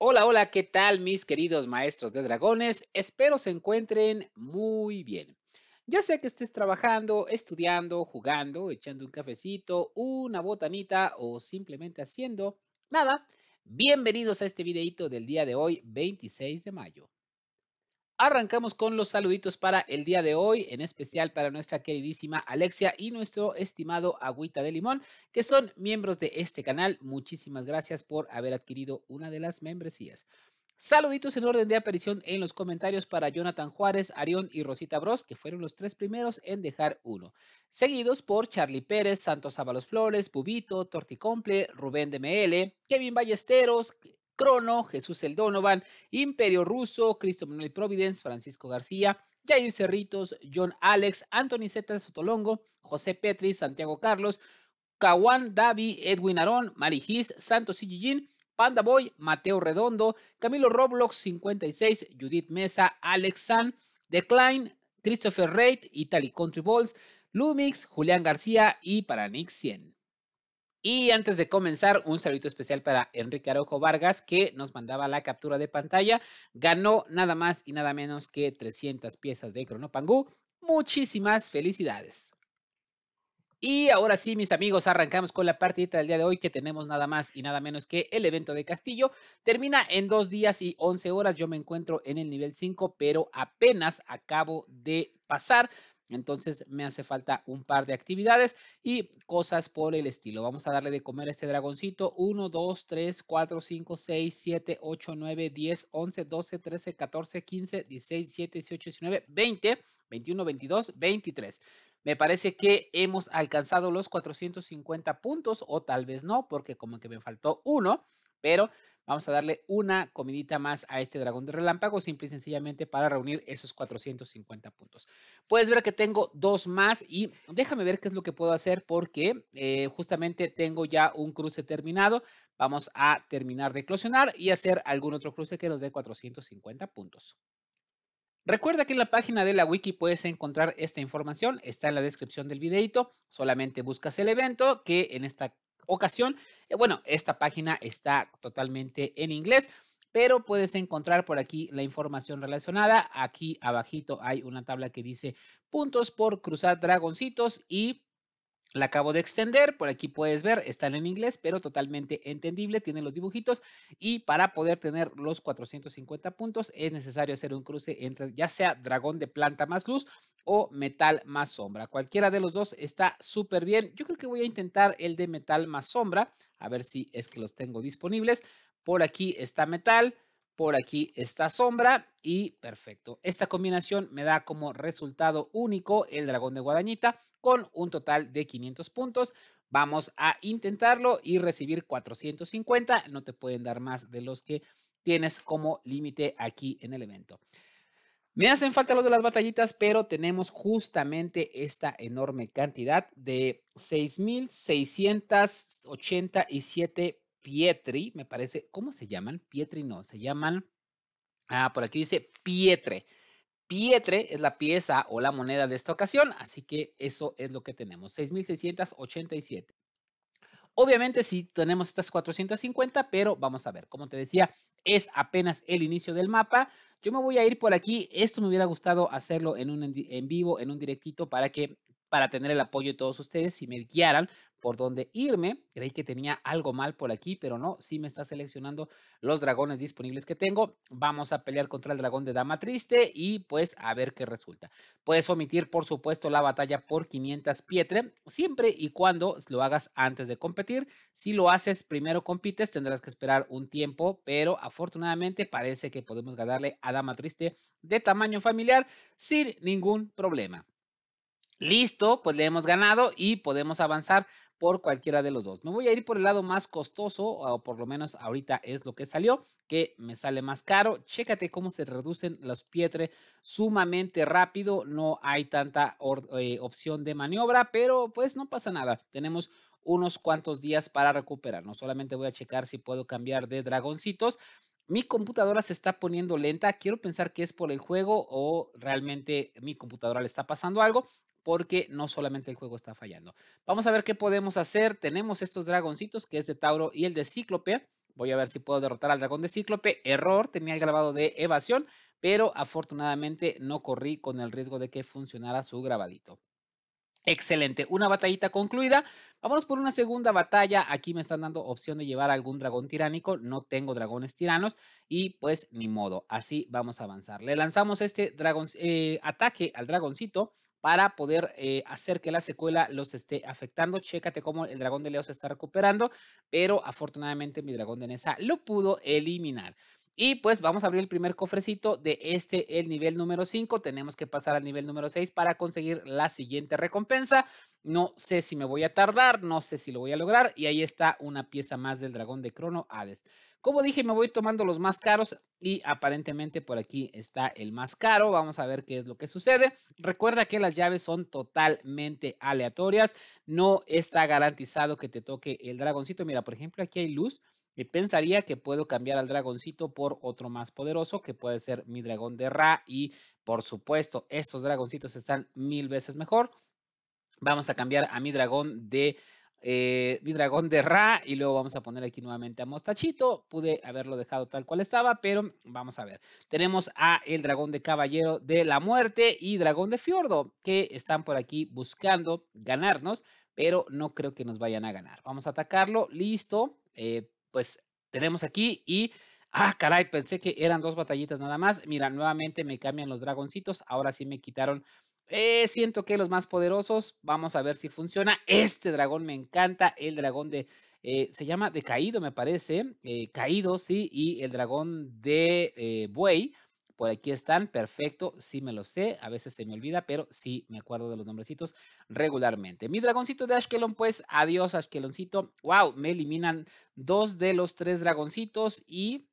Hola, hola, ¿qué tal mis queridos maestros de dragones? Espero se encuentren muy bien. Ya sea que estés trabajando, estudiando, jugando, echando un cafecito, una botanita o simplemente haciendo nada, bienvenidos a este videito del día de hoy, 26 de mayo. Arrancamos con los saluditos para el día de hoy, en especial para nuestra queridísima Alexia y nuestro estimado Agüita de Limón, que son miembros de este canal. Muchísimas gracias por haber adquirido una de las membresías. Saluditos en orden de aparición en los comentarios para Jonathan Juárez, Arión y Rosita Bros, que fueron los tres primeros en dejar uno. Seguidos por Charlie Pérez, Santos Ábalos Flores, Bubito, Torticomple, Rubén DML, Kevin Ballesteros, Crono, Jesús el Donovan, Imperio Ruso, Cristo Manuel Providence, Francisco García, Jair Cerritos, John Alex, Anthony Zeta Sotolongo, José Petri, Santiago Carlos, Kawan Davi, Edwin Arón, Marijis, Santos Sillillín, Panda Boy, Mateo Redondo, Camilo Roblox 56, Judith Mesa, Alex San, Klein, Christopher Reid, Italy Country Balls, Lumix, Julián García y Paranix 100. Y antes de comenzar, un saludo especial para Enrique Arojo Vargas, que nos mandaba la captura de pantalla. Ganó nada más y nada menos que 300 piezas de Cronopangú. Muchísimas felicidades. Y ahora sí, mis amigos, arrancamos con la partida del día de hoy que tenemos nada más y nada menos que el evento de Castillo. Termina en dos días y once horas. Yo me encuentro en el nivel 5, pero apenas acabo de pasar. Entonces me hace falta un par de actividades y cosas por el estilo. Vamos a darle de comer a este dragoncito. 1, 2, 3, 4, 5, 6, 7, 8, 9, 10, 11, 12, 13, 14, 15, 16, 17, 18, 19, 20, 21, 22, 23. Me parece que hemos alcanzado los 450 puntos o tal vez no, porque como que me faltó uno pero vamos a darle una comidita más a este dragón de relámpago, simple y sencillamente para reunir esos 450 puntos. Puedes ver que tengo dos más y déjame ver qué es lo que puedo hacer porque eh, justamente tengo ya un cruce terminado. Vamos a terminar de eclosionar y hacer algún otro cruce que nos dé 450 puntos. Recuerda que en la página de la wiki puedes encontrar esta información, está en la descripción del videito, solamente buscas el evento que en esta ocasión. Eh, bueno, esta página está totalmente en inglés, pero puedes encontrar por aquí la información relacionada. Aquí abajito hay una tabla que dice puntos por cruzar dragoncitos y la acabo de extender, por aquí puedes ver, están en inglés, pero totalmente entendible, tienen los dibujitos y para poder tener los 450 puntos es necesario hacer un cruce entre ya sea dragón de planta más luz o metal más sombra. Cualquiera de los dos está súper bien. Yo creo que voy a intentar el de metal más sombra, a ver si es que los tengo disponibles. Por aquí está metal, por aquí esta sombra y perfecto. Esta combinación me da como resultado único el dragón de guadañita con un total de 500 puntos. Vamos a intentarlo y recibir 450. No te pueden dar más de los que tienes como límite aquí en el evento. Me hacen falta los de las batallitas, pero tenemos justamente esta enorme cantidad de 6.687 Pietri, me parece, ¿cómo se llaman? Pietri no, se llaman, ah, por aquí dice Pietre. Pietre es la pieza o la moneda de esta ocasión, así que eso es lo que tenemos, 6,687. Obviamente sí tenemos estas 450, pero vamos a ver, como te decía, es apenas el inicio del mapa. Yo me voy a ir por aquí, esto me hubiera gustado hacerlo en un en vivo, en un directito para que para tener el apoyo de todos ustedes si me guiaran por dónde irme. Creí que tenía algo mal por aquí, pero no, sí me está seleccionando los dragones disponibles que tengo. Vamos a pelear contra el dragón de Dama Triste y pues a ver qué resulta. Puedes omitir, por supuesto, la batalla por 500 pietre, siempre y cuando lo hagas antes de competir. Si lo haces primero compites, tendrás que esperar un tiempo, pero afortunadamente parece que podemos ganarle a Dama Triste de tamaño familiar sin ningún problema. Listo, pues le hemos ganado y podemos avanzar por cualquiera de los dos. Me voy a ir por el lado más costoso, o por lo menos ahorita es lo que salió, que me sale más caro. Chécate cómo se reducen los pietre sumamente rápido. No hay tanta eh, opción de maniobra, pero pues no pasa nada. Tenemos unos cuantos días para recuperarnos. Solamente voy a checar si puedo cambiar de dragoncitos. Mi computadora se está poniendo lenta. Quiero pensar que es por el juego o realmente mi computadora le está pasando algo porque no solamente el juego está fallando. Vamos a ver qué podemos hacer. Tenemos estos dragoncitos que es de Tauro y el de Cíclope. Voy a ver si puedo derrotar al dragón de Cíclope. Error, tenía el grabado de evasión, pero afortunadamente no corrí con el riesgo de que funcionara su grabadito. Excelente, una batallita concluida. Vámonos por una segunda batalla. Aquí me están dando opción de llevar algún dragón tiránico. No tengo dragones tiranos y pues ni modo. Así vamos a avanzar. Le lanzamos este eh, ataque al dragoncito para poder eh, hacer que la secuela los esté afectando. Chécate cómo el dragón de Leo se está recuperando, pero afortunadamente mi dragón de Nesa lo pudo eliminar. Y pues vamos a abrir el primer cofrecito de este, el nivel número 5. Tenemos que pasar al nivel número 6 para conseguir la siguiente recompensa. No sé si me voy a tardar, no sé si lo voy a lograr. Y ahí está una pieza más del dragón de Crono Hades. Como dije, me voy tomando los más caros y aparentemente por aquí está el más caro. Vamos a ver qué es lo que sucede. Recuerda que las llaves son totalmente aleatorias. No está garantizado que te toque el dragoncito. Mira, por ejemplo, aquí hay luz y pensaría que puedo cambiar al dragoncito por otro más poderoso, que puede ser mi dragón de Ra. Y por supuesto, estos dragoncitos están mil veces mejor. Vamos a cambiar a mi dragón de... Eh, mi dragón de Ra y luego vamos a poner aquí nuevamente a Mostachito. Pude haberlo dejado tal cual estaba, pero vamos a ver. Tenemos a el dragón de Caballero de la Muerte y dragón de Fiordo que están por aquí buscando ganarnos, pero no creo que nos vayan a ganar. Vamos a atacarlo, listo. Eh, pues tenemos aquí y... Ah, caray, pensé que eran dos batallitas nada más. Mira, nuevamente me cambian los dragoncitos. Ahora sí me quitaron eh, siento que los más poderosos, vamos a ver si funciona. Este dragón me encanta, el dragón de, eh, se llama Decaído, me parece, eh, Caído, sí, y el dragón de eh, Buey, por aquí están, perfecto, sí me lo sé, a veces se me olvida, pero sí me acuerdo de los nombrecitos regularmente. Mi dragoncito de Ashkelon, pues adiós Ashkeloncito. Wow, me eliminan dos de los tres dragoncitos y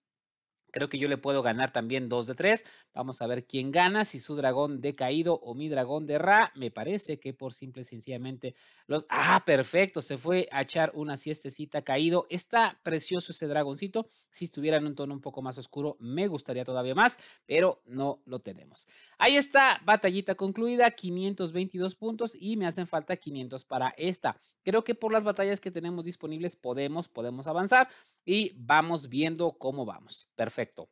Creo que yo le puedo ganar también 2 de 3. Vamos a ver quién gana, si su dragón de caído o mi dragón de Ra. Me parece que por simple y sencillamente los... Ah, perfecto, se fue a echar una siestecita caído. Está precioso ese dragoncito. Si estuviera en un tono un poco más oscuro, me gustaría todavía más, pero no lo tenemos. Ahí está, batallita concluida, 522 puntos y me hacen falta 500 para esta. Creo que por las batallas que tenemos disponibles podemos, podemos avanzar y vamos viendo cómo vamos. Perfecto. Perfecto.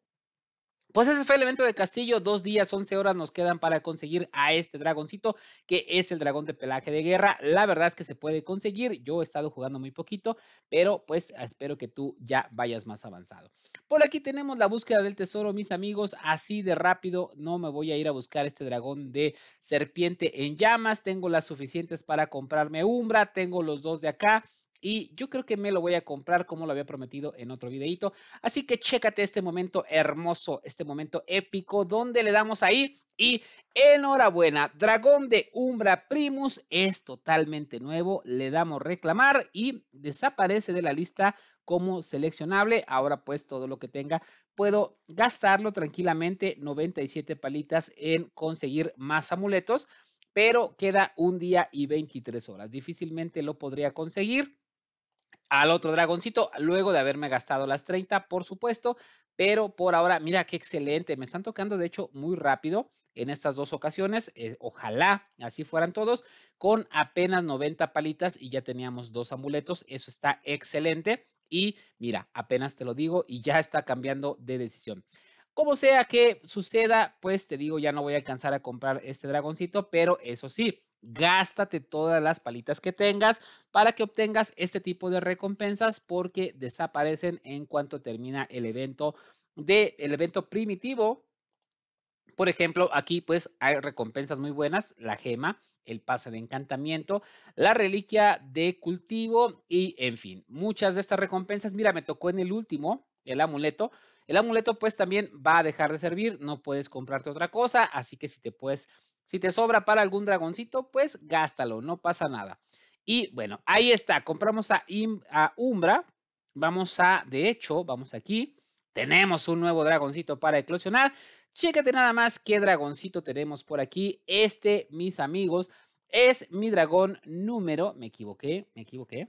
Pues ese fue el evento de Castillo. Dos días, once horas nos quedan para conseguir a este dragoncito, que es el dragón de pelaje de guerra. La verdad es que se puede conseguir. Yo he estado jugando muy poquito, pero pues espero que tú ya vayas más avanzado. Por aquí tenemos la búsqueda del tesoro, mis amigos. Así de rápido, no me voy a ir a buscar este dragón de serpiente en llamas. Tengo las suficientes para comprarme Umbra. Tengo los dos de acá. Y yo creo que me lo voy a comprar como lo había prometido en otro videito. Así que chécate este momento hermoso, este momento épico donde le damos ahí. Y enhorabuena, Dragón de Umbra Primus es totalmente nuevo. Le damos reclamar y desaparece de la lista como seleccionable. Ahora pues todo lo que tenga puedo gastarlo tranquilamente, 97 palitas en conseguir más amuletos, pero queda un día y 23 horas. Difícilmente lo podría conseguir al otro dragoncito, luego de haberme gastado las 30, por supuesto. Pero por ahora, mira qué excelente. Me están tocando, de hecho, muy rápido en estas dos ocasiones. Eh, ojalá así fueran todos. Con apenas 90 palitas y ya teníamos dos amuletos. Eso está excelente. Y mira, apenas te lo digo y ya está cambiando de decisión. Como sea que suceda, pues te digo, ya no voy a alcanzar a comprar este dragoncito, pero eso sí, gástate todas las palitas que tengas para que obtengas este tipo de recompensas porque desaparecen en cuanto termina el evento de el evento primitivo por ejemplo, aquí pues hay recompensas muy buenas, la gema, el pase de encantamiento, la reliquia de cultivo y en fin, muchas de estas recompensas, mira, me tocó en el último, el amuleto, el amuleto pues también va a dejar de servir, no puedes comprarte otra cosa, así que si te puedes, si te sobra para algún dragoncito, pues gástalo, no pasa nada. Y bueno, ahí está, compramos a, a Umbra, vamos a, de hecho, vamos aquí, tenemos un nuevo dragoncito para eclosionar. Chécate nada más qué dragoncito tenemos por aquí. Este, mis amigos, es mi dragón número, me equivoqué, me equivoqué.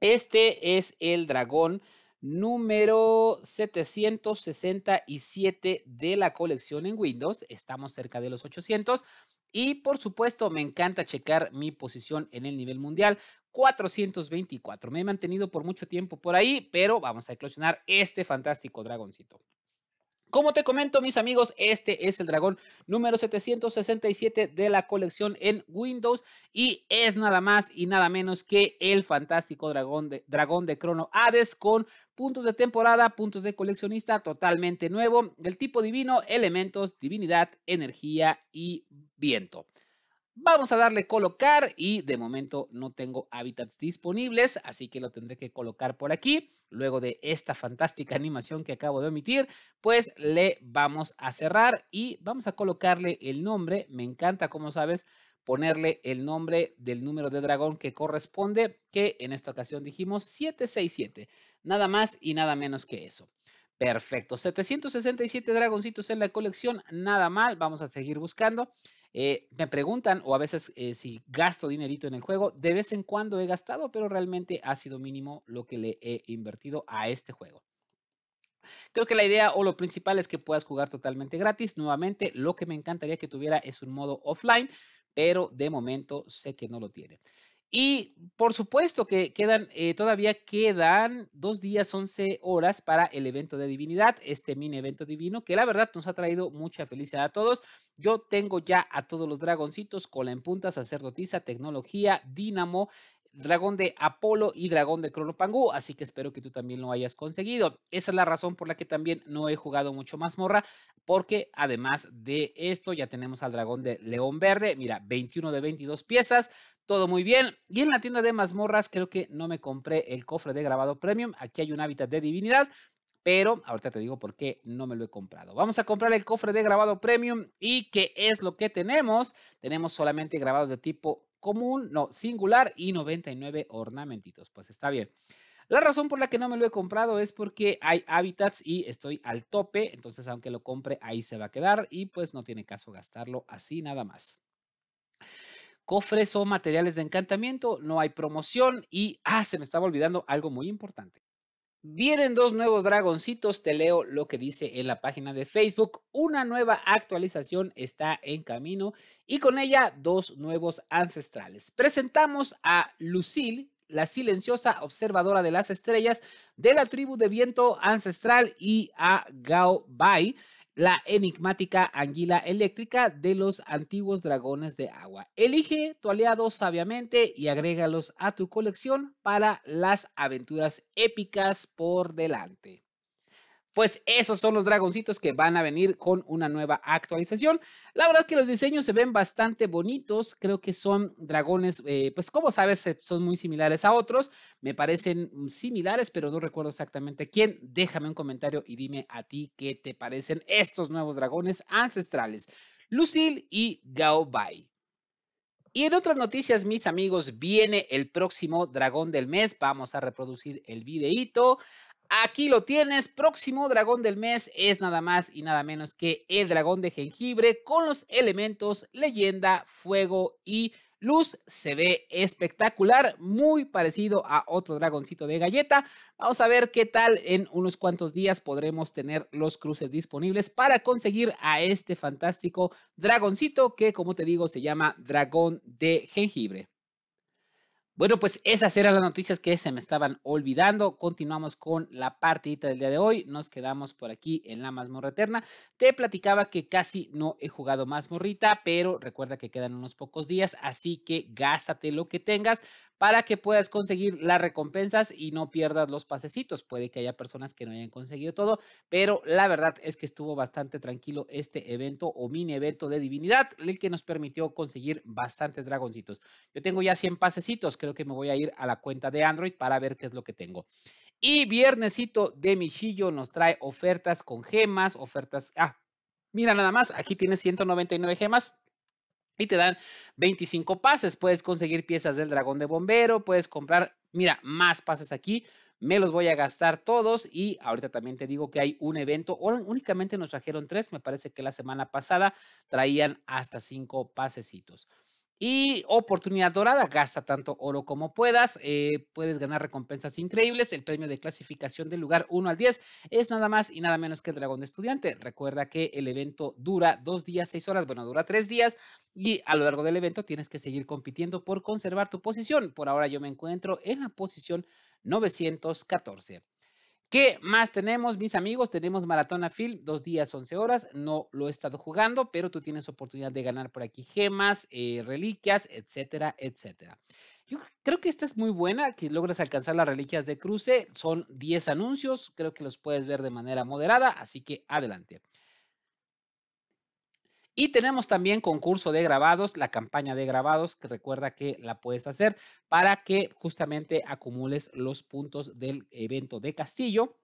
Este es el dragón número 767 de la colección en Windows. Estamos cerca de los 800. Y por supuesto, me encanta checar mi posición en el nivel mundial. 424. Me he mantenido por mucho tiempo por ahí, pero vamos a eclosionar este fantástico dragoncito. Como te comento, mis amigos, este es el dragón número 767 de la colección en Windows y es nada más y nada menos que el fantástico dragón de, dragón de Crono Hades con puntos de temporada, puntos de coleccionista totalmente nuevo, del tipo divino, elementos, divinidad, energía y viento. Vamos a darle colocar y de momento no tengo hábitats disponibles, así que lo tendré que colocar por aquí. Luego de esta fantástica animación que acabo de omitir, pues le vamos a cerrar y vamos a colocarle el nombre. Me encanta, como sabes, ponerle el nombre del número de dragón que corresponde, que en esta ocasión dijimos 767. Nada más y nada menos que eso. Perfecto. 767 dragoncitos en la colección, nada mal. Vamos a seguir buscando. Eh, me preguntan, o a veces eh, si gasto dinerito en el juego, de vez en cuando he gastado, pero realmente ha sido mínimo lo que le he invertido a este juego. Creo que la idea o lo principal es que puedas jugar totalmente gratis. Nuevamente, lo que me encantaría que tuviera es un modo offline, pero de momento sé que no lo tiene. Y por supuesto que quedan, eh, todavía quedan dos días, once horas para el evento de divinidad, este mini evento divino, que la verdad nos ha traído mucha felicidad a todos. Yo tengo ya a todos los dragoncitos, cola en punta, sacerdotisa, tecnología, dínamo, dragón de Apolo y dragón de Cronopangú, así que espero que tú también lo hayas conseguido. Esa es la razón por la que también no he jugado mucho mazmorra, porque además de esto ya tenemos al dragón de León Verde, mira, 21 de 22 piezas, todo muy bien. Y en la tienda de mazmorras creo que no me compré el cofre de grabado premium, aquí hay un hábitat de divinidad, pero ahorita te digo por qué no me lo he comprado. Vamos a comprar el cofre de grabado premium y qué es lo que tenemos. Tenemos solamente grabados de tipo común, no, singular y 99 ornamentitos. Pues está bien. La razón por la que no me lo he comprado es porque hay hábitats y estoy al tope, entonces aunque lo compre ahí se va a quedar y pues no tiene caso gastarlo así nada más. Cofres o materiales de encantamiento, no hay promoción y, ah, se me estaba olvidando algo muy importante. Vienen dos nuevos dragoncitos, te leo lo que dice en la página de Facebook. Una nueva actualización está en camino y con ella dos nuevos ancestrales. Presentamos a Lucille, la silenciosa observadora de las estrellas de la tribu de viento ancestral y a Gao Bai, la enigmática anguila eléctrica de los antiguos dragones de agua. Elige tu aliado sabiamente y agrégalos a tu colección para las aventuras épicas por delante pues esos son los dragoncitos que van a venir con una nueva actualización. La verdad es que los diseños se ven bastante bonitos, creo que son dragones, eh, pues como sabes, eh, son muy similares a otros, me parecen similares, pero no recuerdo exactamente quién. Déjame un comentario y dime a ti qué te parecen estos nuevos dragones ancestrales, Lucil y Gaobai. Y en otras noticias, mis amigos, viene el próximo dragón del mes. Vamos a reproducir el videíto. Aquí lo tienes, próximo dragón del mes es nada más y nada menos que el dragón de jengibre con los elementos leyenda, fuego y luz. Se ve espectacular, muy parecido a otro dragoncito de galleta. Vamos a ver qué tal en unos cuantos días podremos tener los cruces disponibles para conseguir a este fantástico dragoncito que como te digo se llama dragón de jengibre. Bueno, pues esas eran las noticias que se me estaban olvidando. Continuamos con la partidita del día de hoy. Nos quedamos por aquí en la mazmorra eterna. Te platicaba que casi no he jugado mazmorrita, pero recuerda que quedan unos pocos días, así que gástate lo que tengas para que puedas conseguir las recompensas y no pierdas los pasecitos. Puede que haya personas que no hayan conseguido todo, pero la verdad es que estuvo bastante tranquilo este evento o mini evento de divinidad, el que nos permitió conseguir bastantes dragoncitos. Yo tengo ya 100 pasecitos, que creo que me voy a ir a la cuenta de Android para ver qué es lo que tengo. Y viernesito de Michillo nos trae ofertas con gemas, ofertas... Ah, mira nada más, aquí tienes 199 gemas. Y te dan 25 pases. Puedes conseguir piezas del dragón de bombero. Puedes comprar, mira, más pases aquí me los voy a gastar todos y ahorita también te digo que hay un evento, únicamente nos trajeron tres, me parece que la semana pasada traían hasta cinco pasecitos. Y oportunidad dorada, gasta tanto oro como puedas, eh, puedes ganar recompensas increíbles, el premio de clasificación del lugar 1 al 10 es nada más y nada menos que el dragón de estudiante. Recuerda que el evento dura dos días, seis horas, bueno, dura tres días y a lo largo del evento tienes que seguir compitiendo por conservar tu posición. Por ahora yo me encuentro en la posición 914. ¿Qué más tenemos, mis amigos? Tenemos Maratona Film, dos días, 11 horas. No lo he estado jugando, pero tú tienes oportunidad de ganar por aquí gemas, eh, reliquias, etcétera, etcétera. Yo creo que esta es muy buena, que logras alcanzar las reliquias de cruce. Son 10 anuncios, creo que los puedes ver de manera moderada, así que adelante. Y tenemos también concurso de grabados, la campaña de grabados, que recuerda que la puedes hacer para que justamente acumules los puntos del evento de Castillo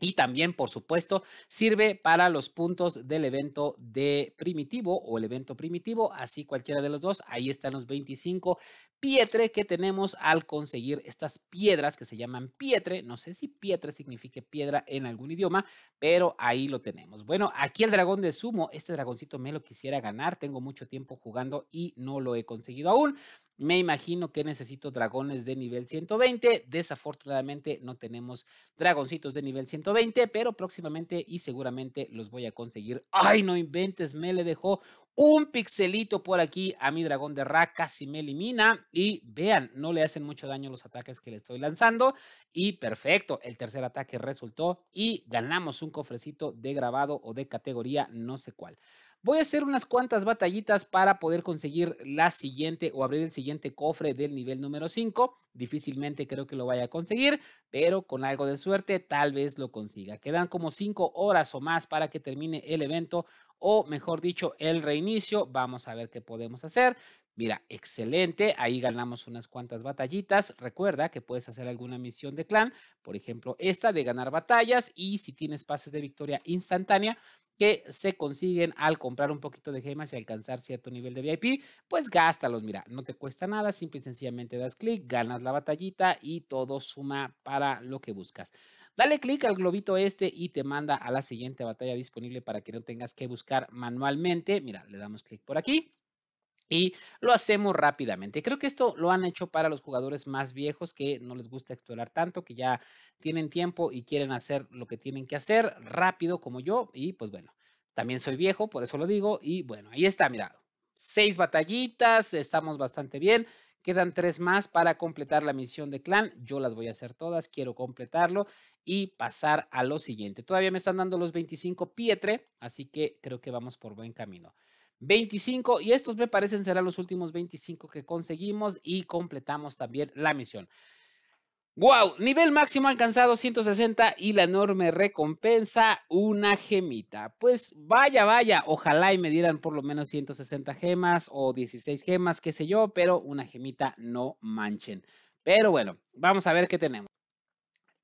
y también, por supuesto, sirve para los puntos del evento de primitivo o el evento primitivo, así cualquiera de los dos. Ahí están los 25 pietre que tenemos al conseguir estas piedras que se llaman pietre. No sé si pietre signifique piedra en algún idioma, pero ahí lo tenemos. Bueno, aquí el dragón de sumo, este dragoncito me lo quisiera ganar. Tengo mucho tiempo jugando y no lo he conseguido aún. Me imagino que necesito dragones de nivel 120. Desafortunadamente no tenemos dragoncitos de nivel 120 120, pero próximamente y seguramente los voy a conseguir. ¡Ay, no inventes! Me le dejó un pixelito por aquí a mi dragón de Ra, casi me elimina. Y vean, no le hacen mucho daño los ataques que le estoy lanzando. Y perfecto, el tercer ataque resultó y ganamos un cofrecito de grabado o de categoría, no sé cuál. Voy a hacer unas cuantas batallitas para poder conseguir la siguiente o abrir el siguiente cofre del nivel número 5. Difícilmente creo que lo vaya a conseguir, pero con algo de suerte tal vez lo consiga. Quedan como 5 horas o más para que termine el evento o mejor dicho el reinicio. Vamos a ver qué podemos hacer. Mira, excelente, ahí ganamos unas cuantas batallitas. Recuerda que puedes hacer alguna misión de clan, por ejemplo, esta de ganar batallas y si tienes pases de victoria instantánea, que se consiguen al comprar un poquito de gemas y alcanzar cierto nivel de VIP, pues gástalos, mira, no te cuesta nada, simple y sencillamente das clic, ganas la batallita y todo suma para lo que buscas. Dale clic al globito este y te manda a la siguiente batalla disponible para que no tengas que buscar manualmente. Mira, le damos clic por aquí y lo hacemos rápidamente. Creo que esto lo han hecho para los jugadores más viejos que no les gusta actuar tanto, que ya tienen tiempo y quieren hacer lo que tienen que hacer rápido como yo y pues bueno, también soy viejo, por eso lo digo y bueno, ahí está, mirad. Seis batallitas, estamos bastante bien. Quedan tres más para completar la misión de clan. Yo las voy a hacer todas, quiero completarlo y pasar a lo siguiente. Todavía me están dando los 25 pietre, así que creo que vamos por buen camino. 25 y estos me parecen serán los últimos 25 que conseguimos y completamos también la misión. ¡Wow! Nivel máximo alcanzado 160 y la enorme recompensa, una gemita. Pues vaya, vaya, ojalá y me dieran por lo menos 160 gemas o 16 gemas, qué sé yo, pero una gemita no manchen. Pero bueno, vamos a ver qué tenemos.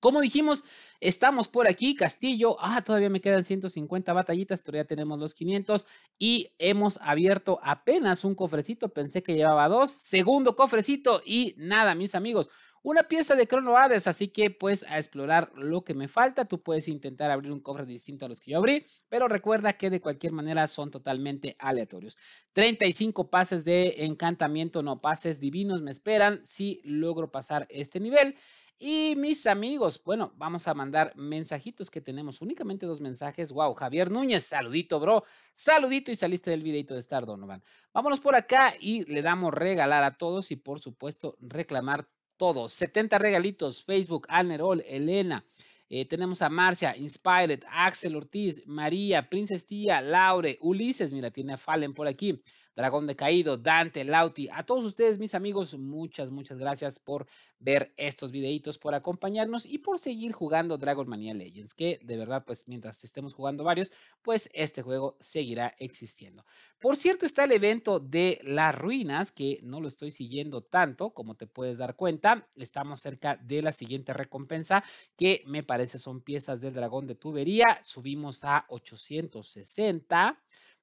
Como dijimos, estamos por aquí, Castillo. Ah, todavía me quedan 150 batallitas, pero ya tenemos los 500. Y hemos abierto apenas un cofrecito, pensé que llevaba dos. Segundo cofrecito y nada, mis amigos. Una pieza de cronoades, así que pues a explorar lo que me falta. Tú puedes intentar abrir un cofre distinto a los que yo abrí, pero recuerda que de cualquier manera son totalmente aleatorios. 35 pases de encantamiento, no pases divinos me esperan si logro pasar este nivel. Y mis amigos, bueno, vamos a mandar mensajitos que tenemos, únicamente dos mensajes. Wow, Javier Núñez, saludito, bro. Saludito y saliste del videito de Star Donovan. Vámonos por acá y le damos regalar a todos y por supuesto reclamar todos. 70 regalitos, Facebook, Alnerol, Elena. Eh, tenemos a Marcia, Inspired, Axel Ortiz, María, Princess Tía, Laure, Ulises, mira, tiene a Fallen por aquí. Dragón de Caído, Dante, Lauti, a todos ustedes, mis amigos, muchas, muchas gracias por ver estos videitos, por acompañarnos y por seguir jugando Dragon Mania Legends, que de verdad, pues mientras estemos jugando varios, pues este juego seguirá existiendo. Por cierto, está el evento de las ruinas, que no lo estoy siguiendo tanto, como te puedes dar cuenta, estamos cerca de la siguiente recompensa, que me parece son piezas del dragón de tubería, subimos a 860.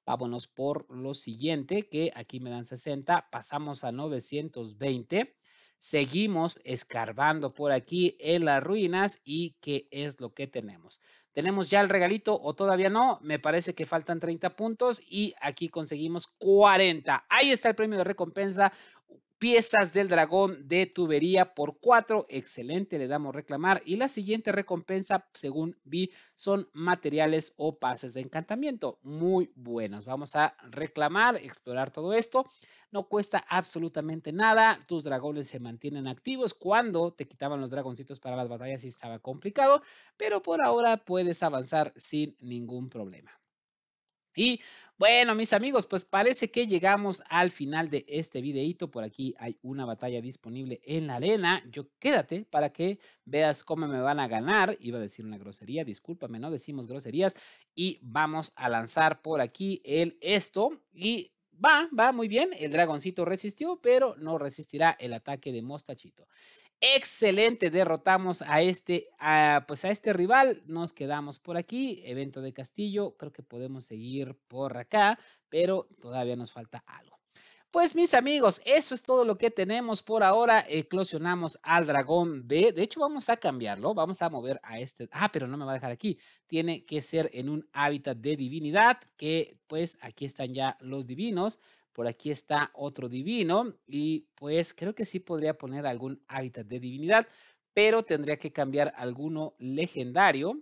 Vámonos por lo siguiente, que aquí me dan 60, pasamos a 920. Seguimos escarbando por aquí en las ruinas y qué es lo que tenemos. Tenemos ya el regalito o todavía no, me parece que faltan 30 puntos y aquí conseguimos 40. Ahí está el premio de recompensa, piezas del dragón de tubería por 4. Excelente, le damos reclamar. Y la siguiente recompensa, según vi, son materiales o pases de encantamiento. Muy buenos. Vamos a reclamar, explorar todo esto. No cuesta absolutamente nada. Tus dragones se mantienen activos. Cuando te quitaban los dragoncitos para las batallas sí estaba complicado, pero por ahora puedes avanzar sin ningún problema. Y bueno, mis amigos, pues parece que llegamos al final de este videito. Por aquí hay una batalla disponible en la arena. Yo quédate para que veas cómo me van a ganar. Iba a decir una grosería, discúlpame, no decimos groserías. Y vamos a lanzar por aquí el esto. Y va, va muy bien. El dragoncito resistió, pero no resistirá el ataque de Mostachito. Excelente, derrotamos a este, pues a este rival. Nos quedamos por aquí. Evento de Castillo, creo que podemos seguir por acá, pero todavía nos falta algo. Pues mis amigos, eso es todo lo que tenemos por ahora. Eclosionamos al dragón B. De hecho, vamos a cambiarlo. Vamos a mover a este. Ah, pero no me va a dejar aquí. Tiene que ser en un hábitat de divinidad. Que pues aquí están ya los divinos. Por aquí está otro divino y pues creo que sí podría poner algún hábitat de divinidad, pero tendría que cambiar alguno legendario,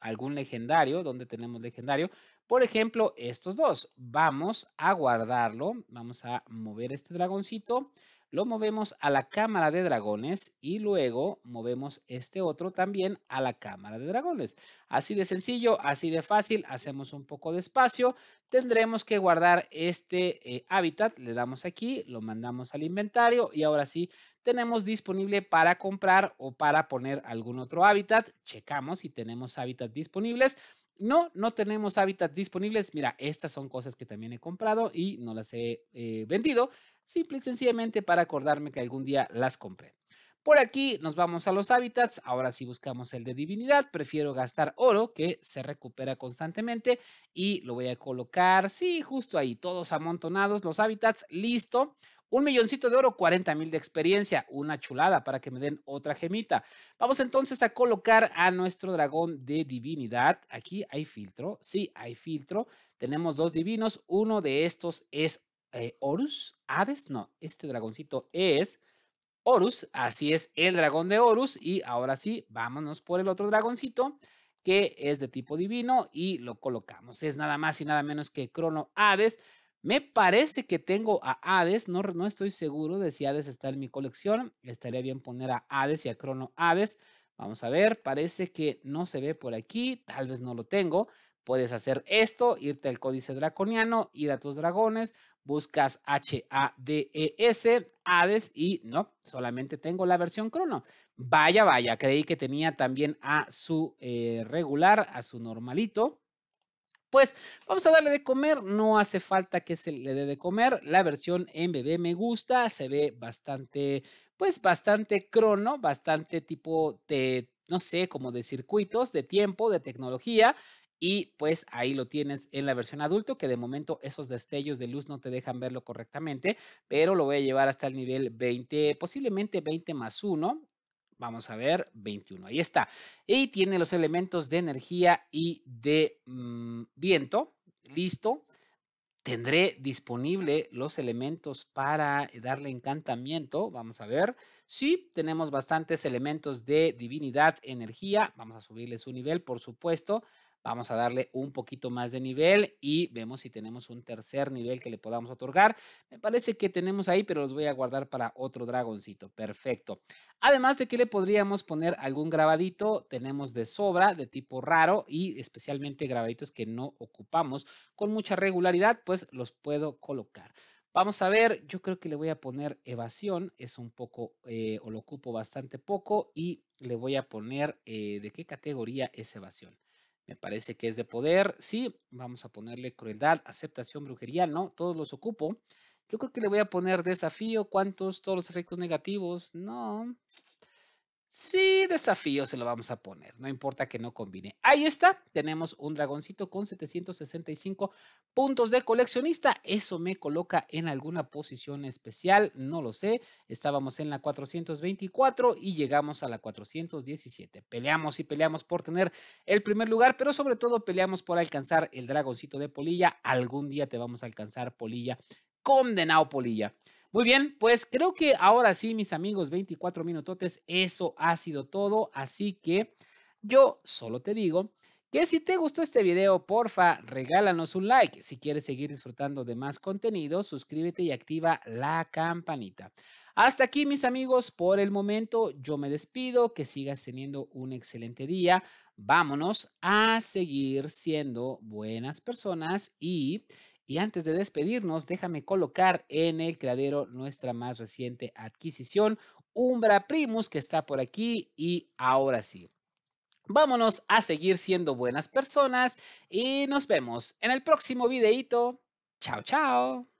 algún legendario, donde tenemos legendario. Por ejemplo, estos dos. Vamos a guardarlo. Vamos a mover este dragoncito lo movemos a la cámara de dragones y luego movemos este otro también a la cámara de dragones. Así de sencillo, así de fácil, hacemos un poco de espacio. Tendremos que guardar este eh, hábitat, le damos aquí, lo mandamos al inventario y ahora sí tenemos disponible para comprar o para poner algún otro hábitat. Checamos si tenemos hábitats disponibles. No, no tenemos hábitats disponibles. Mira, estas son cosas que también he comprado y no las he eh, vendido simple y sencillamente para acordarme que algún día las compré. Por aquí nos vamos a los hábitats, ahora sí buscamos el de divinidad, prefiero gastar oro que se recupera constantemente y lo voy a colocar, sí, justo ahí, todos amontonados los hábitats, listo. Un milloncito de oro, 40 mil de experiencia, una chulada para que me den otra gemita. Vamos entonces a colocar a nuestro dragón de divinidad. Aquí hay filtro, sí, hay filtro. Tenemos dos divinos, uno de estos es eh, Horus, Hades, no, este dragoncito es Horus, así es el dragón de Horus y ahora sí, vámonos por el otro dragoncito que es de tipo divino y lo colocamos. Es nada más y nada menos que Crono Hades. Me parece que tengo a Hades, no, no estoy seguro de si Hades está en mi colección. Estaría bien poner a Hades y a Crono Hades. Vamos a ver, parece que no se ve por aquí, tal vez no lo tengo. Puedes hacer esto, irte al códice draconiano, ir a tus dragones, buscas H-A-D-E-S, Hades, y no, solamente tengo la versión crono. Vaya, vaya, creí que tenía también a su eh, regular, a su normalito. Pues vamos a darle de comer, no hace falta que se le dé de comer. La versión en bebé me gusta, se ve bastante, pues bastante crono, bastante tipo de, no sé, como de circuitos, de tiempo, de tecnología. Y pues ahí lo tienes en la versión adulto, que de momento esos destellos de luz no te dejan verlo correctamente, pero lo voy a llevar hasta el nivel 20, posiblemente 20 más 1. Vamos a ver, 21. Ahí está. Y tiene los elementos de energía y de mm, viento. Listo. Tendré disponible los elementos para darle encantamiento. Vamos a ver. Sí, tenemos bastantes elementos de divinidad, energía. Vamos a subirle su nivel, por supuesto. Vamos a darle un poquito más de nivel y vemos si tenemos un tercer nivel que le podamos otorgar. Me parece que tenemos ahí, pero los voy a guardar para otro dragoncito. Perfecto. Además de que le podríamos poner algún grabadito, tenemos de sobra de tipo raro y especialmente grabaditos que no ocupamos con mucha regularidad, pues los puedo colocar. Vamos a ver, yo creo que le voy a poner evasión, es un poco, eh, o lo ocupo bastante poco, y le voy a poner eh, de qué categoría es evasión. Me parece que es de poder. Sí, vamos a ponerle crueldad, aceptación, brujería, ¿no? Todos los ocupo. Yo creo que le voy a poner desafío. ¿Cuántos? Todos los efectos negativos. No. Sí, desafío se lo vamos a poner, no importa que no combine. Ahí está, tenemos un dragoncito con 765 puntos de coleccionista. Eso me coloca en alguna posición especial, no lo sé. Estábamos en la 424 y llegamos a la 417. Peleamos y peleamos por tener el primer lugar, pero sobre todo peleamos por alcanzar el dragoncito de polilla. Algún día te vamos a alcanzar polilla condenado Polilla. Muy bien, pues creo que ahora sí, mis amigos, 24 minutotes, eso ha sido todo. Así que yo solo te digo que si te gustó este video, porfa, regálanos un like. Si quieres seguir disfrutando de más contenido, suscríbete y activa la campanita. Hasta aquí, mis amigos, por el momento yo me despido. Que sigas teniendo un excelente día. Vámonos a seguir siendo buenas personas y y antes de despedirnos, déjame colocar en el creadero nuestra más reciente adquisición, Umbra Primus, que está por aquí. Y ahora sí, vámonos a seguir siendo buenas personas y nos vemos en el próximo videito. Chao, chao.